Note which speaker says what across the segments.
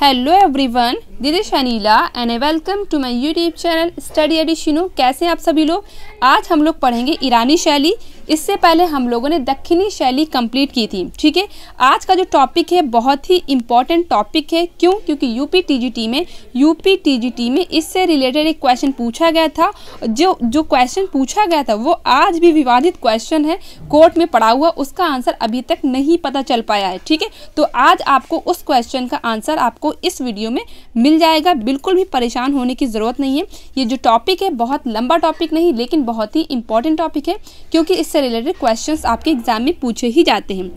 Speaker 1: hello everyone this is Shanila and welcome to my YouTube channel study एडिशिनो कैसे आप सभी लोग आज हम लोग पढ़ेंगे ईरानी शैली इससे पहले हम लोगों ने दक्षिणी शैली कंप्लीट की थी ठीक है आज का जो टॉपिक है बहुत ही इंपॉर्टेंट टॉपिक है क्यों क्योंकि यूपी टीजीटी में यूपी टीजीटी में इससे रिलेटेड एक क्वेश्चन पूछा गया था जो जो क्वेश्चन पूछा गया था वो आज भी विवादित क्वेश्चन है कोर्ट में पड़ा हुआ उसका आंसर अभी तक नहीं पता चल पाया है ठीक है तो आज आपको उस क्वेश्चन का आंसर आपको इस वीडियो में मिल मिल जाएगा बिल्कुल भी परेशान होने की ज़रूरत नहीं है ये जो टॉपिक है बहुत लंबा टॉपिक नहीं लेकिन बहुत ही इंपॉर्टेंट टॉपिक है क्योंकि इससे रिलेटेड क्वेश्चन आपके एग्जाम में पूछे ही जाते हैं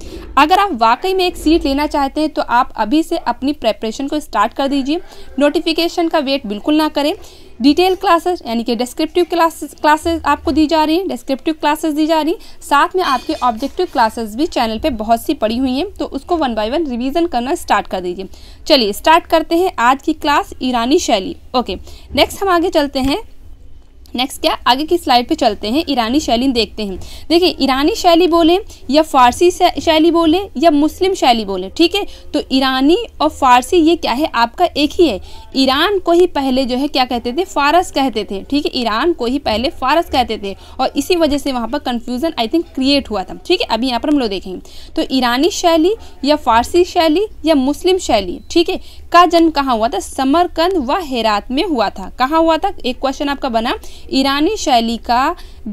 Speaker 1: अगर आप वाकई में एक सीट लेना चाहते हैं तो आप अभी से अपनी प्रेपरेशन को स्टार्ट कर दीजिए नोटिफिकेशन का वेट बिल्कुल ना करें डिटेल क्लासेस यानी कि डिस्क्रिप्टिव क्लासेस क्लासेस आपको दी जा रही हैं डिस्क्रिप्टिव क्लासेस दी जा रही हैं साथ में आपके ऑब्जेक्टिव क्लासेस भी चैनल पे बहुत सी पड़ी हुई हैं तो उसको वन बाय वन रिवीजन करना स्टार्ट कर दीजिए चलिए स्टार्ट करते हैं आज की क्लास ईरानी शैली ओके नेक्स्ट हम आगे चलते हैं नेक्स्ट क्या आगे की स्लाइड पे चलते हैं ईरानी शैली देखते हैं देखिए ईरानी शैली बोलें या फारसी शैली बोलें या मुस्लिम शैली बोलें ठीक है तो ईरानी और फारसी ये क्या है आपका एक ही है ईरान को ही पहले जो है क्या कहते थे फारस कहते थे ठीक है ईरान को ही पहले फारस कहते थे और इसी वजह से वहाँ पर कन्फ्यूज़न आई थिंक क्रिएट हुआ था ठीक है अभी यहाँ पर हम लोग देखेंगे तो ईरानी शैली या फारसी शैली या मुस्लिम शैली ठीक है का जन्म कहाँ हुआ था समरकंद व हेरात में हुआ था कहाँ हुआ था एक क्वेश्चन आपका बना ईरानी शैली का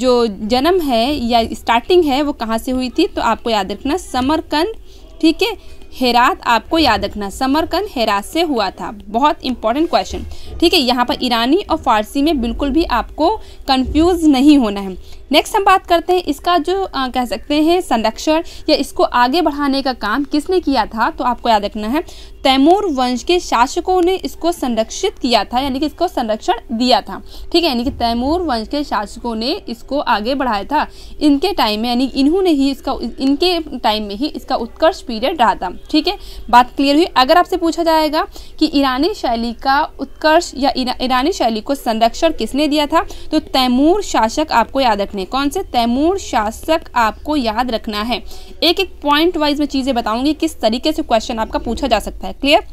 Speaker 1: जो जन्म है या स्टार्टिंग है वो कहाँ से हुई थी तो आपको याद रखना समरकंद ठीक है हेरात आपको याद रखना समरकंद हेरात से हुआ था बहुत इंपॉर्टेंट क्वेश्चन ठीक है यहाँ पर ईरानी और फारसी में बिल्कुल भी आपको कंफ्यूज नहीं होना है नेक्स्ट हम बात करते हैं इसका जो आ, कह सकते हैं संरक्षण या इसको आगे बढ़ाने का काम किसने किया था तो आपको याद रखना है तैमूर वंश के शासकों ने इसको संरक्षित किया था यानी कि इसको संरक्षण दिया था ठीक है यानी कि तैमूर वंश के शासकों ने इसको आगे बढ़ाया था इनके टाइम में यानी इन्होंने ही इसका इनके टाइम में ही इसका उत्कर्ष पीरियड रहा था ठीक है बात क्लियर हुई अगर आपसे पूछा जाएगा कि ईरानी शैली का उत्कर्ष या ईरानी शैली को संरक्षण किसने दिया था तो तैमूर शासक आपको याद रखने हैं कौन से तैमूर शासक आपको याद रखना है एक एक पॉइंट वाइज में चीज़ें बताऊंगी किस तरीके से क्वेश्चन आपका पूछा जा सकता है क्लियर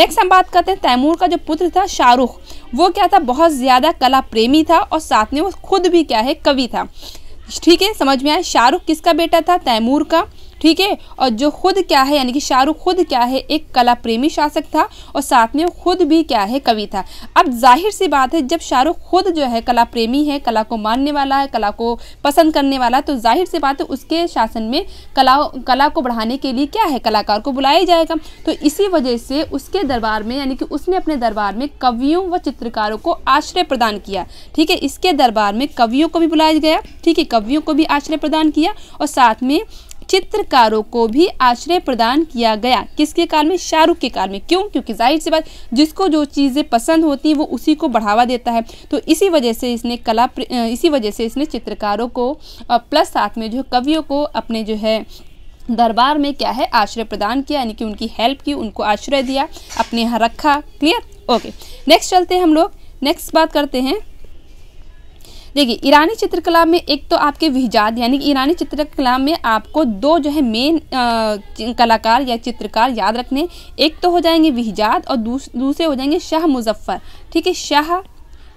Speaker 1: नेक्स्ट हम बात करते हैं तैमूर का जो पुत्र था शाहरुख वो क्या था बहुत ज़्यादा कला प्रेमी था और साथ में वो खुद भी क्या है कवि था ठीक है समझ में आया शाहरुख किसका बेटा था तैमूर का ठीक है और जो खुद क्या है यानी कि शाहरुख खुद क्या है एक कला प्रेमी शासक था और साथ में खुद भी क्या है कवि था अब जाहिर सी बात है जब शाहरुख खुद जो है कला प्रेमी है कला को मानने वाला है कला को पसंद करने वाला तो जाहिर सी बात है उसके शासन में कला कला को बढ़ाने के लिए क्या है कलाकार को बुलाया जाएगा तो इसी वजह से उसके दरबार में यानी कि उसने अपने दरबार में कवियों व चित्रकारों को आश्रय प्रदान किया ठीक है इसके दरबार में कवियों को भी बुलाया गया ठीक है कवियों को भी आश्रय प्रदान किया और साथ में चित्रकारों को भी आश्रय प्रदान किया गया किसके काल में शाहरुख के काल में क्यों क्योंकि जाहिर सी बात जिसको जो चीज़ें पसंद होती हैं वो उसी को बढ़ावा देता है तो इसी वजह से इसने कला इसी वजह से इसने चित्रकारों को प्लस साथ में जो कवियों को अपने जो है दरबार में क्या है आश्रय प्रदान किया यानी कि उनकी हेल्प की उनको आश्रय दिया अपने यहाँ रखा क्लियर ओके नेक्स्ट चलते हैं हम लोग नेक्स्ट बात करते हैं देखिए ईरानी चित्रकला में एक तो आपके विजाद यानी कि ईरानी चित्रकला में आपको दो जो है मेन कलाकार या चित्रकार याद रखने एक तो हो जाएंगे विजाद और दूस, दूसरे हो जाएंगे शाह मुजफ्फर ठीक है शाह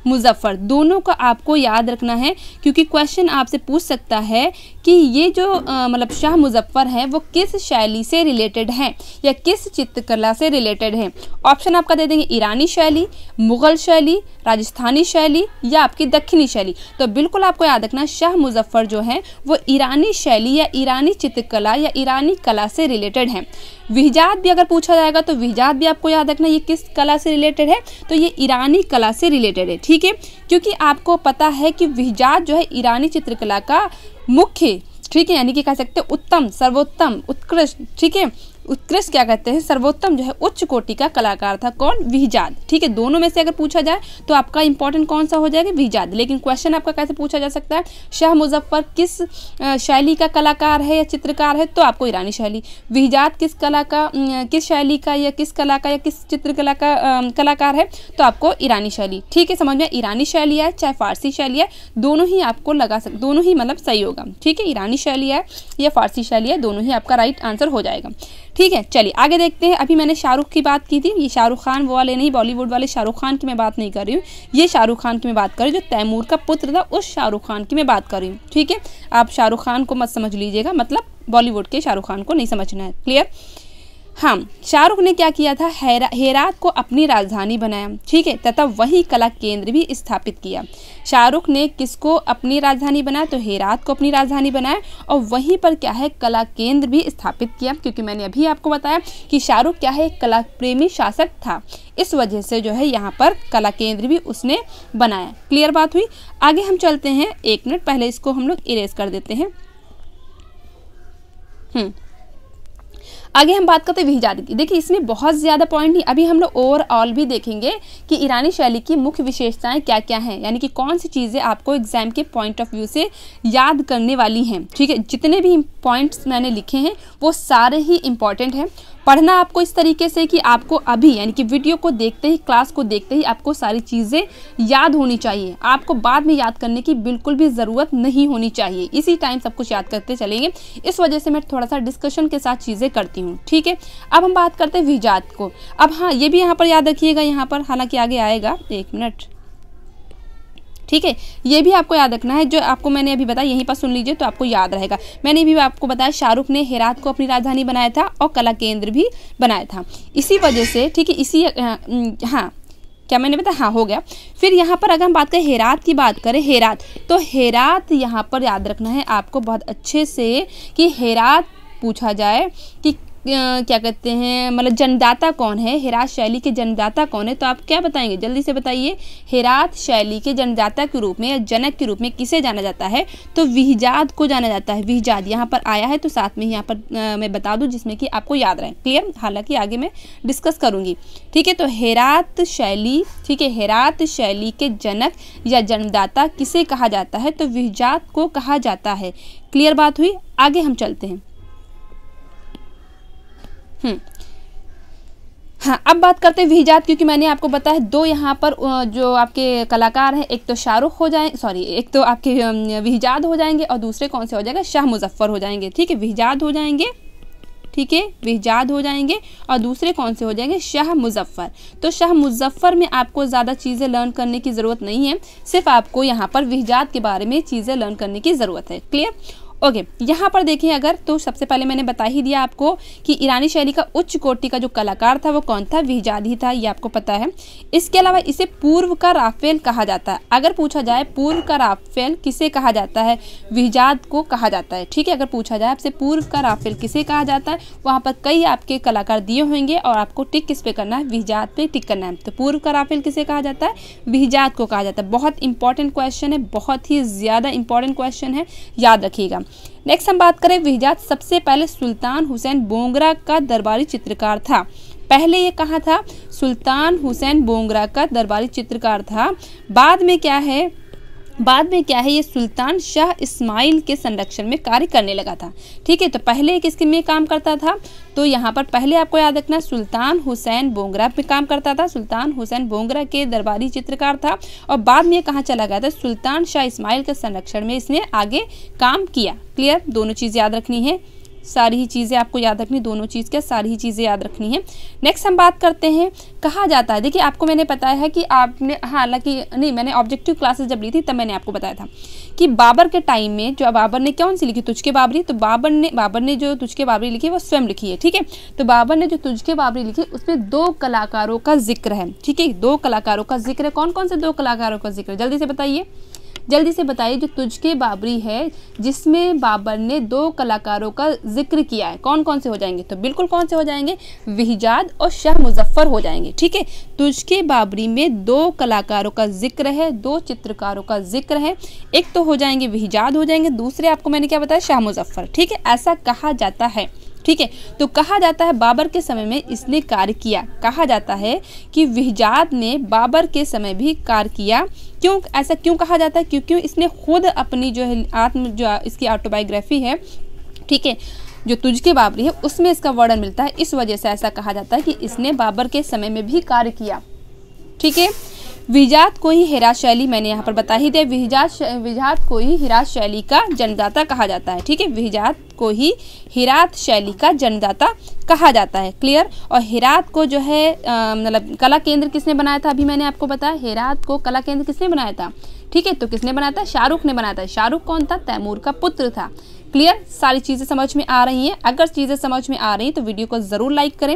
Speaker 1: मुजफ्फर दोनों का आपको याद रखना है क्योंकि क्वेश्चन आपसे पूछ सकता है कि ये जो मतलब शाह मुजफ्फर है वो किस शैली से रिलेटेड है या किस चित्रकला से रिलेटेड है ऑप्शन आपका दे देंगे ईरानी शैली मुग़ल शैली राजस्थानी शैली या आपकी दक्षिणी शैली तो बिल्कुल आपको याद रखना शाह मुजफ्फर जो है वो ईरानी शैली या ईरानी चित्रकला या ईरानी कला से रिलेटेड है विहजात भी अगर पूछा जाएगा तो विहजात भी आपको याद रखना ये किस कला से रिलेटेड है तो ये ईरानी कला से रिलेटेड है ठीक है क्योंकि आपको पता है कि विहजात जो है ईरानी चित्रकला का मुख्य ठीक है यानी कि कह सकते हैं उत्तम सर्वोत्तम उत्कृष्ट ठीक है उत्कृष्ट क्या कहते हैं सर्वोत्तम जो है उच्च कोटि का कलाकार था कौन विजाद ठीक है दोनों में से अगर पूछा जाए तो आपका इंपॉर्टेंट कौन सा हो जाएगा विजाद लेकिन क्वेश्चन आपका कैसे पूछा जा सकता है शाह मुजफ्फर किस शैली का कलाकार है या चित्रकार है तो आपको ईरानी शैली विजाद किस कला का किस शैली का या किस कला का या किस चित्रकला का कलाकार है तो आपको ईरानी शैली ठीक है समझ में ईरानी शैली है चाहे फारसी शैली है दोनों ही आपको लगा सक दोनों ही मतलब सही होगा ठीक है ईरानी शैली है या फारसी शैली है दोनों ही आपका राइट आंसर हो जाएगा ठीक है चलिए आगे देखते हैं अभी मैंने शाहरुख की बात की थी ये शाहरुख खान वो वाले नहीं बॉलीवुड वाले शाहरुख खान की मैं बात नहीं कर रही हूँ ये शाहरुख खान की मैं बात कर रही हूँ जो तैमूर का पुत्र था उस शाहरुख खान की मैं बात कर रही हूँ ठीक है आप शाहरुख खान को मत समझ लीजिएगा मतलब बॉलीवुड के शाहरुख खान को नहीं समझना है क्लियर हाँ शाहरुख ने क्या किया था हेरा, हेरात को अपनी राजधानी बनाया ठीक है तथा वही कला केंद्र भी स्थापित किया शाहरुख ने किसको अपनी राजधानी बनाया तो हेरात को अपनी राजधानी बनाया और वहीं पर क्या है कला केंद्र भी स्थापित किया क्योंकि मैंने अभी आपको बताया कि शाहरुख क्या है कला प्रेमी शासक था इस वजह से जो है यहाँ पर कला केंद्र भी उसने बनाया क्लियर बात हुई आगे हम चलते हैं एक मिनट पहले इसको हम लोग इरेज कर देते हैं हम्म आगे हम बात करते हैं विहिजादी की देखिए इसमें बहुत ज़्यादा पॉइंट नहीं अभी हम लोग ओवरऑल भी देखेंगे कि ईरानी शैली की मुख्य विशेषताएं क्या क्या हैं यानी कि कौन सी चीज़ें आपको एग्जाम के पॉइंट ऑफ व्यू से याद करने वाली हैं ठीक है जितने भी पॉइंट्स मैंने लिखे हैं वो सारे ही इंपॉर्टेंट हैं पढ़ना आपको इस तरीके से कि आपको अभी यानी कि वीडियो को देखते ही क्लास को देखते ही आपको सारी चीज़ें याद होनी चाहिए आपको बाद में याद करने की बिल्कुल भी ज़रूरत नहीं होनी चाहिए इसी टाइम सब कुछ याद करते चलेंगे इस वजह से मैं थोड़ा सा डिस्कशन के साथ चीज़ें करती हूँ ठीक है अब हम बात करते हैं विजात को अब हाँ ये भी यहाँ पर याद रखिएगा यहाँ पर हालाँकि आगे आएगा एक मिनट ठीक है ये भी आपको याद रखना है जो आपको मैंने अभी बताया यहीं पर सुन लीजिए तो आपको याद रहेगा मैंने भी आपको बताया शाहरुख ने हेरात को अपनी राजधानी बनाया था और कला केंद्र भी बनाया था इसी वजह से ठीक है इसी हाँ क्या मैंने बताया हाँ हो गया फिर यहाँ पर अगर हम बात करें हेरात की बात करें हेरात तो हेरात यहाँ पर याद रखना है आपको बहुत अच्छे से कि हेरात पूछा जाए कि क्या कहते हैं मतलब जनदाता कौन है हेरात शैली के जनदाता कौन है तो आप क्या बताएंगे जल्दी से बताइए हेरात शैली के जनदाता के रूप में या जनक के रूप में किसे जाना जाता है तो विहजाद को जाना जाता है विहजाद यहाँ पर आया है तो साथ में ही यहाँ पर आ, मैं बता दूँ जिसमें कि आपको याद रहें क्लियर हालांकि आगे मैं डिस्कस करूँगी ठीक है तो हेरात शैली ठीक है हेरात शैली के जनक या जन्मदाता किसे कहा जाता है तो विहजात को कहा जाता है क्लियर बात हुई आगे हम चलते हैं हम्म। हाँ अब बात करते हैं विजात क्योंकि मैंने आपको बताया दो यहाँ पर जो आपके कलाकार हैं एक तो शाहरुख हो जाए सॉरी एक तो आपके विजाद हो जाएंगे और दूसरे कौन से हो जाएगा शाह मुजफ्फर हो जाएंगे ठीक है विजाद हो जाएंगे ठीक है विजाद हो जाएंगे और दूसरे कौन से हो जाएंगे शाह मुजफ्फर तो शाह मुजफ्फर में आपको ज़्यादा चीज़ें लर्न करने की ज़रूरत नहीं है सिर्फ आपको यहाँ पर विजाद के बारे में चीज़ें लर्न करने की ज़रूरत है क्लियर ओके यहाँ पर देखें अगर तो सबसे पहले मैंने बता ही दिया आपको कि ईरानी शैली का उच्च कोटि का जो कलाकार था वो कौन था विजादी था ये आपको पता है इसके अलावा इसे पूर्व का राफेल कहा जाता है अगर पूछा जाए पूर्व का राफेल किसे कहा जाता है विजाद को कहा जाता है ठीक है अगर पूछा जाए आपसे पूर्व का राफेल किसे कहा जाता है वहाँ पर कई आपके कलाकार दिए होंगे और आपको टिक किस पे करना है विजात पे टिक करना है तो पूर्व का राफेल किसे कहा जाता है विजात को कहा जाता है बहुत इंपॉर्टेंट क्वेश्चन है बहुत ही ज़्यादा इंपॉर्टेंट क्वेश्चन है याद रखिएगा नेक्स्ट हम बात करें विहजात सबसे पहले सुल्तान हुसैन बोंगरा का दरबारी चित्रकार था पहले ये कहा था सुल्तान हुसैन बोंगरा का दरबारी चित्रकार था बाद में क्या है बाद में क्या है ये सुल्तान शाह इस्माइल के संरक्षण में कार्य करने लगा था ठीक है तो पहले किसके में काम करता था तो यहाँ पर पहले आपको याद रखना सुल्तान हुसैन बोंगरा में काम करता था सुल्तान हुसैन बोंगरा के दरबारी चित्रकार था और बाद में कहाँ चला गया था सुल्तान शाह इस्माइल के संरक्षण में इसने आगे काम किया क्लियर दोनों चीज़ याद रखनी है सारी ही चीज़ें आपको याद रखनी दोनों चीज़ क्या सारी ही चीज़ें याद रखनी है नेक्स्ट हम बात करते हैं कहा जाता है देखिए आपको मैंने बताया है कि आपने हाँ, हालांकि नहीं मैंने ऑब्जेक्टिव क्लासेस जब ली थी तब मैंने आपको बताया था कि बाबर के टाइम में जो बाबर ने कौन सी लिखी तुझके बाबरी तो बाबर ने बाबर ने जो तुझके बाबरी लिखी वो स्वयं लिखी है ठीक है तो बाबर ने जो तुझके बाबरी लिखी उसमें दो कलाकारों का जिक्र है ठीक है दो कलाकारों का जिक्र है कौन कौन से दो कलाकारों का जिक्र जल्दी से बताइए जल्दी से बताइए जो तुझके बाबरी है जिसमें बाबर ने दो कलाकारों का जिक्र किया है कौन कौन से हो जाएंगे तो बिल्कुल कौन से हो जाएंगे विहजाद और शाह मुजफ्फर हो जाएंगे ठीक है तुझके बाबरी में दो कलाकारों का जिक्र है दो चित्रकारों का जिक्र है एक तो हो जाएंगे विहजाद हो जाएंगे दूसरे आपको मैंने क्या बताया शाह मुजफ्फर ठीक है ऐसा कहा जाता है ठीक है तो कहा जाता है बाबर के समय में इसने कार्य किया कहा जाता है कि विहजाद ने बाबर के समय भी कार्य किया क्यों ऐसा क्यों कहा जाता है क्योंकि इसने खुद अपनी जो है आत्म जो इसकी ऑटोबायोग्राफी है ठीक है जो तुझ के बाबरी है उसमें इसका वर्णन मिलता है इस वजह से ऐसा कहा जाता है कि इसने बाबर के समय में भी कार्य किया ठीक है विजात को ही हेरा शैली मैंने यहाँ पर बता ही दे विजात विजात को ही हिरात शैली का जन्मदाता कहा जाता है ठीक है विजात को ही हिरात शैली का जन्मदाता कहा जाता है क्लियर और हिरात को जो है मतलब कला केंद्र किसने बनाया था अभी मैंने आपको बताया हिरात को कला केंद्र किसने बनाया था ठीक है तो किसने बनाया था शाहरुख ने बनाया था शाहरुख कौन था तैमूर का पुत्र था क्लियर सारी चीज़ें समझ में आ रही हैं अगर चीज़ें समझ में आ रही हैं तो वीडियो को ज़रूर लाइक करें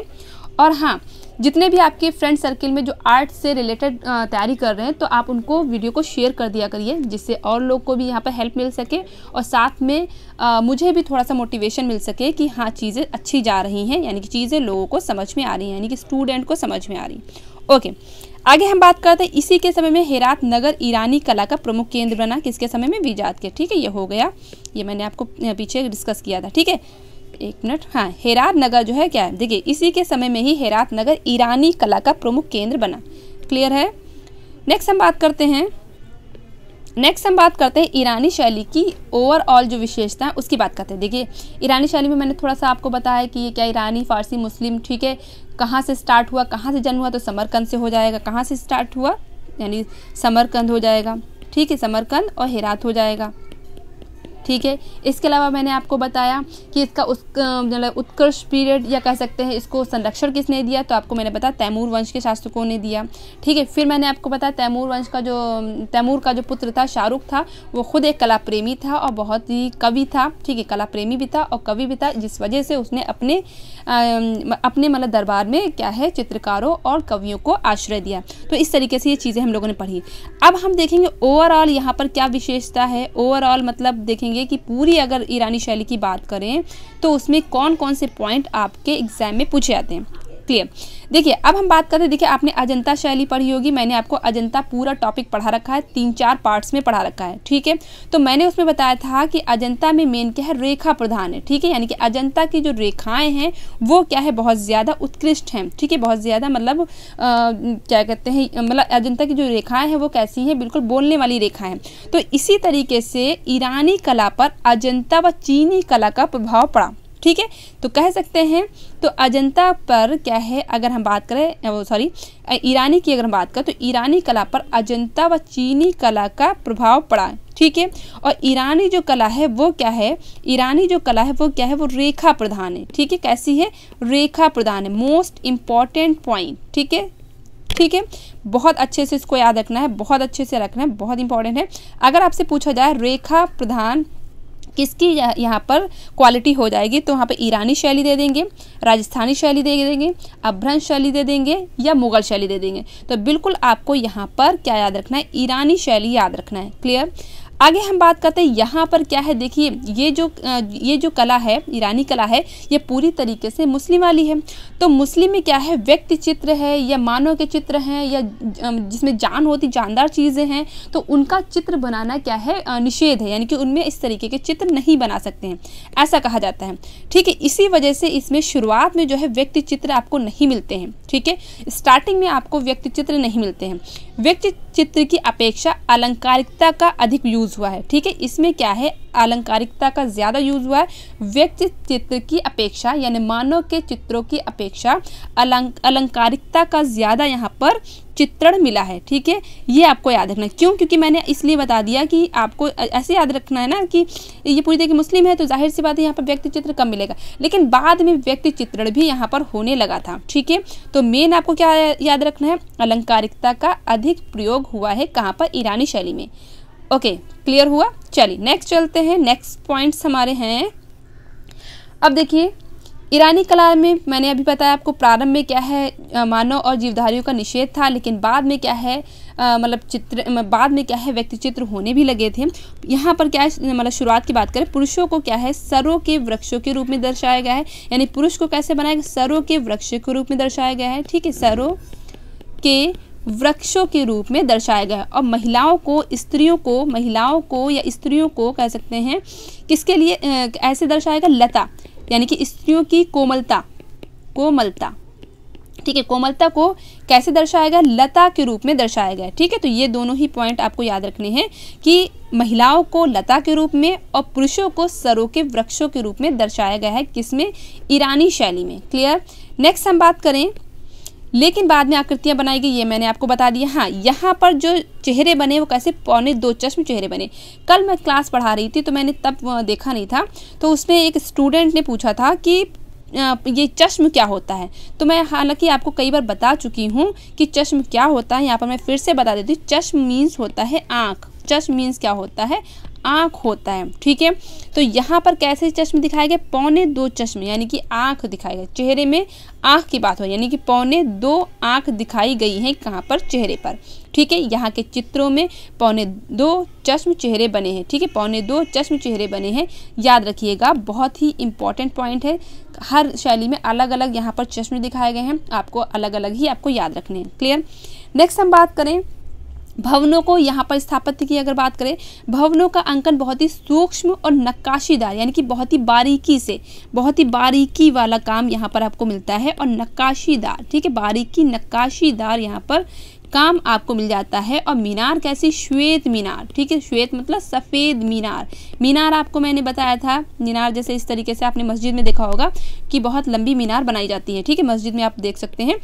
Speaker 1: और हाँ जितने भी आपके फ्रेंड सर्किल में जो आर्ट से रिलेटेड तैयारी कर रहे हैं तो आप उनको वीडियो को शेयर कर दिया करिए जिससे और लोग को भी यहाँ पर हेल्प मिल सके और साथ में आ, मुझे भी थोड़ा सा मोटिवेशन मिल सके कि हाँ चीज़ें अच्छी जा रही हैं यानी कि चीज़ें लोगों को समझ में आ रही हैं यानी कि स्टूडेंट को समझ में आ रही ओके आगे हम बात करते हैं इसी के समय में हेरात नगर ईरानी कला का प्रमुख केंद्र बना किसके समय में विजात के ठीक है ये हो गया ये मैंने आपको पीछे डिस्कस किया था ठीक है एक मिनट हाँ हेरात नगर जो है क्या है देखिए इसी के समय में ही हेरात नगर ईरानी कला का प्रमुख केंद्र बना क्लियर है नेक्स्ट हम बात करते हैं नेक्स्ट हम बात करते हैं ईरानी शैली की ओवरऑल जो विशेषता है उसकी बात करते हैं देखिए ईरानी शैली में मैंने थोड़ा सा आपको बताया कि ये क्या ईरानी फारसी मुस्लिम ठीक है कहाँ से स्टार्ट हुआ कहाँ से जन्म हुआ तो समरकंद से हो जाएगा कहाँ से स्टार्ट हुआ यानी समरकंद हो जाएगा ठीक है समरकंद और हेरात हो जाएगा ठीक है इसके अलावा मैंने आपको बताया कि इसका उस मतलब उत्कर्ष पीरियड या कह सकते हैं इसको संरक्षण किसने दिया तो आपको मैंने बताया तैमूर वंश के शासकों ने दिया ठीक है फिर मैंने आपको बताया तैमूर वंश का जो तैमूर का जो पुत्र था शाहरुख था वो खुद एक कला प्रेमी था और बहुत ही कवि था ठीक है कला प्रेमी भी था और कवि भी था जिस वजह से उसने अपने आ, अपने मतलब दरबार में क्या है चित्रकारों और कवियों को आश्रय दिया तो इस तरीके से ये चीज़ें हम लोगों ने पढ़ी अब हम देखेंगे ओवरऑल यहाँ पर क्या विशेषता है ओवरऑल मतलब देखेंगे देखेंगे कि पूरी अगर ईरानी शैली की बात करें तो उसमें कौन कौन से पॉइंट आपके एग्जाम में पूछे जाते हैं क्लियर देखिए अब हम बात करते हैं देखिए आपने अजंता शैली पढ़ी होगी मैंने आपको अजंता पूरा टॉपिक पढ़ा रखा है तीन चार पार्ट्स में पढ़ा रखा है ठीक है तो मैंने उसमें बताया था कि अजंता में मेन क्या है रेखा प्रधान है ठीक है यानी कि अजंता की जो रेखाएं हैं वो क्या है बहुत ज़्यादा उत्कृष्ट हैं ठीक है बहुत ज़्यादा मतलब क्या कहते हैं मतलब अजंता की जो रेखाएँ हैं वो कैसी हैं बिल्कुल बोलने वाली रेखा है तो इसी तरीके से ईरानी कला पर अजंता व चीनी कला का प्रभाव पड़ा ठीक है तो कह सकते हैं तो अजंता पर क्या है अगर हम बात करें सॉरी ईरानी की अगर हम बात करें तो ईरानी कला पर अजंता व चीनी कला का प्रभाव पड़ा ठीक है और ईरानी जो कला है वो क्या है ईरानी जो कला है वो क्या है वो रेखा प्रधान है ठीक है कैसी है रेखा प्रधान है मोस्ट इम्पॉर्टेंट पॉइंट ठीक है ठीक है बहुत अच्छे से इसको याद रखना है बहुत अच्छे से रखना है बहुत इंपॉर्टेंट है अगर आपसे पूछा जाए रेखा प्रधान किसकी यहाँ पर क्वालिटी हो जाएगी तो वहाँ पर ईरानी शैली दे देंगे राजस्थानी शैली दे देंगे अभ्रंश शैली दे देंगे या मुगल शैली दे देंगे तो बिल्कुल आपको यहाँ पर क्या याद रखना है ईरानी शैली याद रखना है क्लियर आगे हम बात करते हैं यहाँ पर क्या है देखिए ये जो ये जो कला है ईरानी कला है ये पूरी तरीके से मुस्लिम वाली है तो मुस्लिम में क्या है व्यक्ति चित्र है या मानव के चित्र हैं या जिसमें जान होती जानदार चीज़ें हैं तो उनका चित्र बनाना क्या है निषेध है यानी कि उनमें इस तरीके के चित्र नहीं बना सकते हैं ऐसा कहा जाता है ठीक है इसी वजह से इसमें शुरुआत में जो है व्यक्ति चित्र आपको नहीं मिलते हैं ठीक है स्टार्टिंग में आपको व्यक्ति चित्र नहीं मिलते हैं व्यक्ति चित्र की अपेक्षा अलंकारिकता का अधिक यूज़ हुआ है ठीक है इसमें क्या है अलंकारिकता का ज़्यादा यूज़ हुआ है व्यक्ति चित्र की अपेक्षा यानी मानव के चित्रों की अपेक्षा अलंक अलंकारिकता का ज़्यादा यहाँ पर चित्रण मिला है ठीक है ये आपको याद रखना है क्यों क्योंकि मैंने इसलिए बता दिया कि आपको ऐसे याद रखना है ना कि ये पूरी तरह की मुस्लिम है तो जाहिर सी बात है यहाँ पर व्यक्ति चित्र कम मिलेगा लेकिन बाद में व्यक्ति चित्रण भी यहाँ पर होने लगा था ठीक है तो मेन आपको क्या याद रखना है अलंकारिकता का अधिक प्रयोग हुआ है कहाँ पर ईरानी शैली में ओके क्लियर हुआ चलिए नेक्स्ट चलते हैं नेक्स्ट पॉइंट्स हमारे हैं अब देखिए ईरानी कला में मैंने अभी बताया आपको प्रारंभ में क्या है मानव और जीवधारियों का निषेध था लेकिन बाद में क्या है मतलब चित्र बाद में क्या है व्यक्ति चित्र होने भी लगे थे यहाँ पर क्या है मतलब शुरुआत की बात करें पुरुषों को क्या है सरों के वृक्षों के रूप में दर्शाया गया है यानी पुरुष को कैसे बनाया गया सरों के वृक्षों के रूप में दर्शाया गया है ठीक है सरों के वृक्षों के रूप में दर्शाया गया है और महिलाओं को स्त्रियों को महिलाओं को या स्त्रियों को कह सकते हैं किसके लिए ऐसे दर्शाया गया लता यानी कि स्त्रियों की कोमलता कोमलता ठीक है कोमलता को कैसे दर्शाया गया लता के रूप में दर्शाया गया ठीक है तो ये दोनों ही पॉइंट आपको याद रखने हैं कि महिलाओं को लता के रूप में और पुरुषों को सरों के वृक्षों के रूप में दर्शाया गया है किसमें ईरानी शैली में क्लियर नेक्स्ट हम बात करें लेकिन बाद में आकृतियाँ बनाई गई ये मैंने आपको बता दिया हाँ यहाँ पर जो चेहरे बने वो कैसे पौने दो चश्म चेहरे बने कल मैं क्लास पढ़ा रही थी तो मैंने तब देखा नहीं था तो उसमें एक स्टूडेंट ने पूछा था कि ये चश्म क्या होता है तो मैं हालांकि आपको कई बार बता चुकी हूँ कि चश्म क्या होता है यहाँ पर मैं फिर से बता देती हूँ चश्म मीन्स होता है आँख चश्म मीन्स क्या होता है आँख होता है ठीक है तो यहाँ पर कैसे चश्मे दिखाए गए पौने दो चश्मे यानी कि आँख दिखाए गए चेहरे में आँख की बात हो यानी कि पौने दो आँख दिखाई गई है कहाँ पर चेहरे पर ठीक है यहाँ के चित्रों में पौने दो चश्म चेहरे बने हैं ठीक है पौने दो चश्म चेहरे बने हैं याद रखिएगा बहुत ही इंपॉर्टेंट पॉइंट है हर शैली में अलग अलग यहाँ पर चश्मे दिखाए गए हैं आपको अलग अलग ही आपको याद रखने हैं क्लियर नेक्स्ट हम बात करें भवनों को यहाँ पर स्थापत्य की अगर बात करें भवनों का अंकन बहुत ही सूक्ष्म और नक्काशीदार यानी कि बहुत ही बारीकी से बहुत ही बारीकी वाला काम यहाँ पर आपको मिलता है और नक्काशीदार ठीक है बारीकी नक्काशीदार यहाँ पर काम आपको मिल जाता है और मीनार कैसी श्वेत मीनार ठीक है श्वेत मतलब सफ़ेद मीनार मीनार आपको मैंने बताया था मीनार जैसे इस तरीके से आपने मस्जिद में देखा होगा कि बहुत लंबी मीनार बनाई जाती है ठीक है मस्जिद में आप देख सकते हैं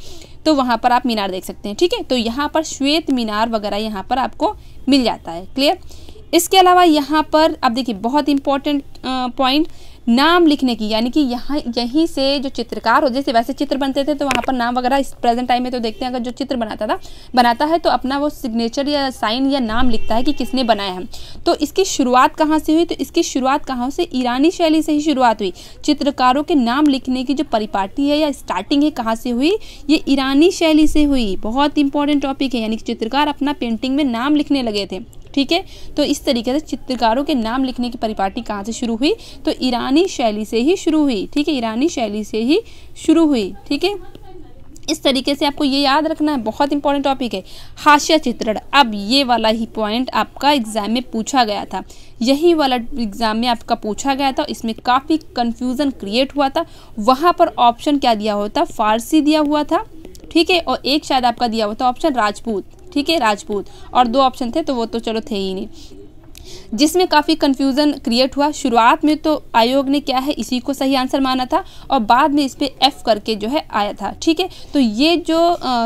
Speaker 1: तो वहाँ पर आप मीनार देख सकते हैं ठीक है तो यहाँ पर श्वेत मीनार वगैरह यहाँ पर आपको मिल जाता है क्लियर इसके अलावा यहाँ पर आप देखिए बहुत इंपॉर्टेंट पॉइंट नाम लिखने की यानी कि यहाँ यहीं से जो चित्रकार हो जैसे वैसे चित्र बनते थे तो वहाँ पर नाम वगैरह इस प्रेजेंट टाइम में तो देखते हैं अगर जो चित्र बनाता था बनाता है तो अपना वो सिग्नेचर या साइन या नाम लिखता है कि किसने बनाया है तो इसकी शुरुआत कहाँ से हुई तो इसकी शुरुआत कहाँ से ईरानी शैली से ही शुरुआत हुई चित्रकारों के नाम लिखने की जो परिपाटी है या स्टार्टिंग है कहाँ से हुई ये ईरानी शैली से हुई बहुत इंपॉर्टेंट टॉपिक है यानी कि चित्रकार अपना पेंटिंग में नाम लिखने लगे थे ठीक है तो इस तरीके से चित्रकारों के नाम लिखने की परिपाटी कहाँ से शुरू हुई तो ईरानी शैली से ही शुरू हुई ठीक है ईरानी शैली से ही शुरू हुई ठीक है इस तरीके से आपको ये याद रखना है बहुत इंपॉर्टेंट टॉपिक है हास्य चित्रण अब ये वाला ही पॉइंट आपका एग्जाम में पूछा गया था यही वाला एग्जाम में आपका पूछा गया था इसमें काफ़ी कंफ्यूजन क्रिएट हुआ था वहाँ पर ऑप्शन क्या दिया हुआ था फारसी दिया हुआ था ठीक है और एक शायद आपका दिया हुआ था ऑप्शन राजपूत ठीक है राजपूत और दो ऑप्शन थे तो वो तो चलो थे ही नहीं जिसमें काफ़ी कन्फ्यूज़न क्रिएट हुआ शुरुआत में तो आयोग ने क्या है इसी को सही आंसर माना था और बाद में इस पर एफ़ करके जो है आया था ठीक है तो ये जो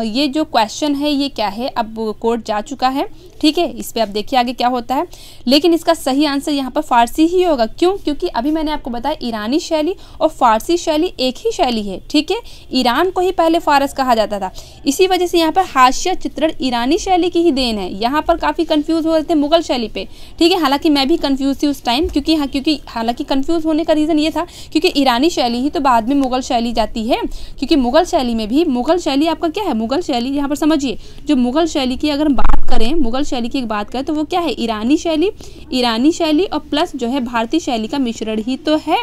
Speaker 1: ये जो क्वेश्चन है ये क्या है अब कोर्ट जा चुका है ठीक है इस पर आप देखिए आगे क्या होता है लेकिन इसका सही आंसर यहाँ पर फारसी ही होगा क्यों क्योंकि अभी मैंने आपको बताया ईरानी शैली और फारसी शैली एक ही शैली है ठीक है ईरान को ही पहले फारस कहा जाता था इसी वजह से यहाँ पर हाशिया चित्रण ईरानी शैली की ही देन है यहाँ पर काफ़ी कन्फ्यूज़ हो रहे थे मुगल शैली पर ठीक है है हालांकि मैं भी कन्फ्यूज़ थी उस टाइम क्योंकि हाँ क्योंकि हालांकि कन्फ्यूज़ होने का रीज़न ये था क्योंकि ईरानी शैली ही तो बाद में मुगल शैली जाती है क्योंकि मुगल शैली में भी मुगल शैली आपका क्या है मुगल शैली यहाँ पर समझिए जो मुगल शैली की अगर बात करें मुगल शैली की बात करें तो वो क्या है ईरानी शैली ईरानी शैली और प्लस जो है भारतीय शैली का मिश्रण ही तो है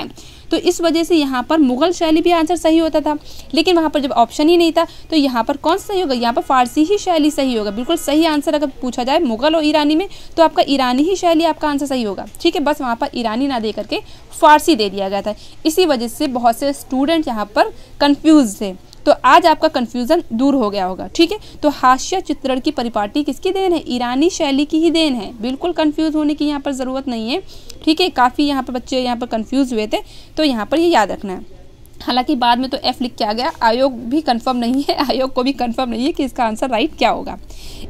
Speaker 1: तो इस वजह से यहाँ पर मुगल शैली भी आंसर सही होता था लेकिन वहाँ पर जब ऑप्शन ही नहीं था तो यहाँ पर कौन सही होगा यहाँ पर फारसी ही शैली सही होगा बिल्कुल सही आंसर अगर पूछा जाए मुगल और ईरानी में तो आपका ईरानी ही शैली आपका आंसर सही होगा ठीक है बस वहाँ पर ईरानी ना दे करके फारसी दे दिया गया था इसी वजह से बहुत से स्टूडेंट यहाँ पर कन्फ्यूज़ थे तो आज आपका कन्फ्यूज़न दूर हो गया होगा ठीक है तो हास्य चित्रण की परिपाटी किसकी देन है ईरानी शैली की ही देन है बिल्कुल कन्फ्यूज़ होने की यहाँ पर ज़रूरत नहीं है ठीक है काफ़ी यहाँ पर बच्चे यहाँ पर कन्फ्यूज़ हुए थे तो यहाँ पर ये याद रखना है हालांकि बाद में तो एफ लिख के आ गया आयोग भी कंफर्म नहीं है आयोग को भी कंफर्म नहीं है कि इसका आंसर राइट क्या होगा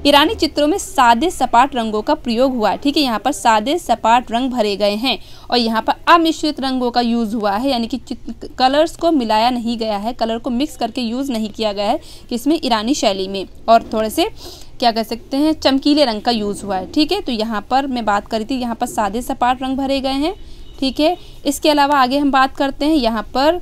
Speaker 1: ईरानी चित्रों में सादे सपाट रंगों का प्रयोग हुआ ठीक है यहाँ पर सादे सपाट रंग भरे गए हैं और यहाँ पर अमिश्रित रंगों का यूज़ हुआ है यानी कि कलर्स को मिलाया नहीं गया है कलर को मिक्स करके यूज़ नहीं किया गया है कि इसमें ईरानी शैली में और थोड़े से क्या कह सकते हैं चमकीले रंग का यूज़ हुआ है ठीक है तो यहाँ पर मैं बात करी थी यहाँ पर सादे सपाट रंग भरे गए हैं ठीक है इसके अलावा आगे हम बात करते हैं यहाँ पर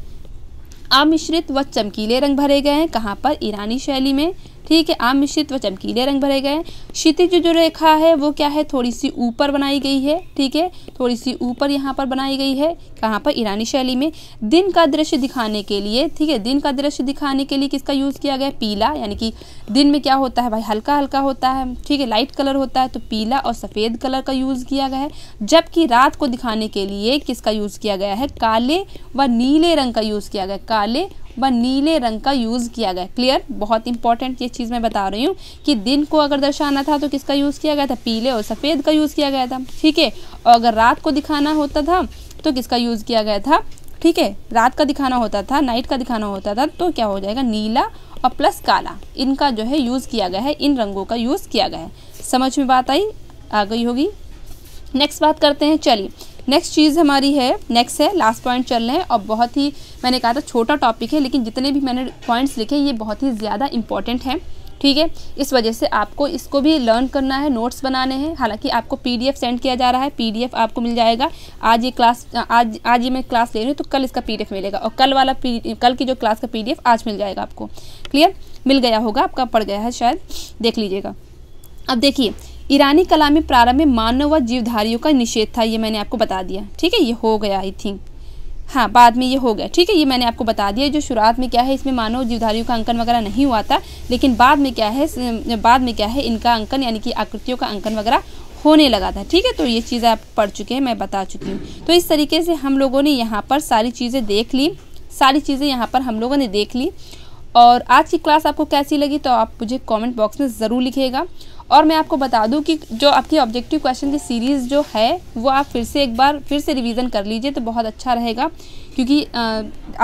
Speaker 1: अमिश्रित व चमकीले रंग भरे गए हैं कहाँ पर ईरानी शैली में ठीक है आम मिश्रित व चमकीले रंग भरे गए क्षितिज जो, जो रेखा है वो क्या है थोड़ी सी ऊपर बनाई गई है ठीक है थोड़ी सी ऊपर यहाँ पर बनाई गई है कहाँ पर ईरानी शैली में दिन का दृश्य दिखाने के लिए ठीक है दिन का दृश्य दिखाने के लिए किसका यूज़ किया गया पीला यानी कि दिन में क्या होता है भाई हल्का हल्का होता है ठीक है लाइट कलर होता है तो पीला और सफ़ेद कलर का यूज़ किया गया है जबकि रात को दिखाने के लिए किसका यूज़ किया गया है काले व नीले रंग का यूज़ किया गया काले व नीले रंग का यूज़ किया गया क्लियर बहुत इंपॉर्टेंट ये चीज़ मैं बता रही हूँ कि दिन को अगर दर्शाना था तो किसका यूज़ किया गया था पीले और सफ़ेद का यूज़ किया गया था ठीक है और अगर रात को दिखाना होता था तो किसका यूज़ किया गया था ठीक है रात का दिखाना होता था नाइट का दिखाना होता था तो क्या हो जाएगा नीला और प्लस काला इनका जो है यूज़ किया गया है इन रंगों का यूज़ किया गया है समझ में बात आई आ गई होगी नेक्स्ट बात करते हैं चलिए नेक्स्ट चीज़ हमारी है नेक्स्ट है लास्ट पॉइंट चल रहे हैं और बहुत ही मैंने कहा था छोटा टॉपिक है लेकिन जितने भी मैंने पॉइंट्स लिखे ये बहुत ही ज़्यादा इंपॉर्टेंट हैं ठीक है इस वजह से आपको इसको भी लर्न करना है नोट्स बनाने हैं हालांकि आपको पीडीएफ सेंड किया जा रहा है पीडीएफ आपको मिल जाएगा आज ये क्लास आज आज ये मैं क्लास ले रही हूँ तो कल इसका पीडीएफ मिलेगा और कल वाला कल की जो क्लास का पीडीएफ आज मिल जाएगा आपको क्लियर मिल गया होगा आपका पड़ गया है शायद देख लीजिएगा अब देखिए ईरानी कला में प्रारंभ में मानव व जीवधारियों का निषेध था ये मैंने आपको बता दिया ठीक है ये हो गया आई थिंक हाँ बाद में ये हो गया ठीक है ये मैंने आपको बता दिया जो शुरुआत में क्या है इसमें मानव जीवधारियों का अंकन वगैरह नहीं हुआ था लेकिन बाद में क्या है बाद में क्या है इनका अंकन यानी कि आकृतियों का अंकन वगैरह होने लगा था ठीक है तो ये चीज़ें आप पढ़ चुके हैं मैं बता चुकी हूँ तो इस तरीके से हम लोगों ने यहाँ पर सारी चीज़ें देख ली सारी चीज़ें यहाँ पर हम लोगों ने देख ली और आज की क्लास आपको कैसी लगी तो आप मुझे कॉमेंट बॉक्स में ज़रूर लिखिएगा और मैं आपको बता दूं कि जो आपकी ऑब्जेक्टिव क्वेश्चन की सीरीज़ जो है वो आप फिर से एक बार फिर से रिवीजन कर लीजिए तो बहुत अच्छा रहेगा क्योंकि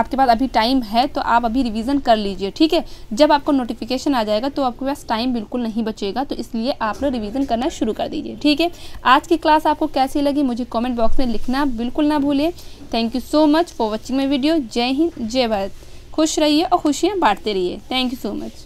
Speaker 1: आपके पास अभी टाइम है तो आप अभी रिवीजन कर लीजिए ठीक है जब आपको नोटिफिकेशन आ जाएगा तो आपके पास टाइम बिल्कुल नहीं बचेगा तो इसलिए आप लोग रिवीजन करना शुरू कर दीजिए ठीक है आज की क्लास आपको कैसी लगी मुझे कॉमेंट बॉक्स में लिखना बिल्कुल ना भूलें thank you so much for watching my video जय हिंद जय भारत खुश रहिए और खुशियाँ बांटते रहिए थैंक यू सो मच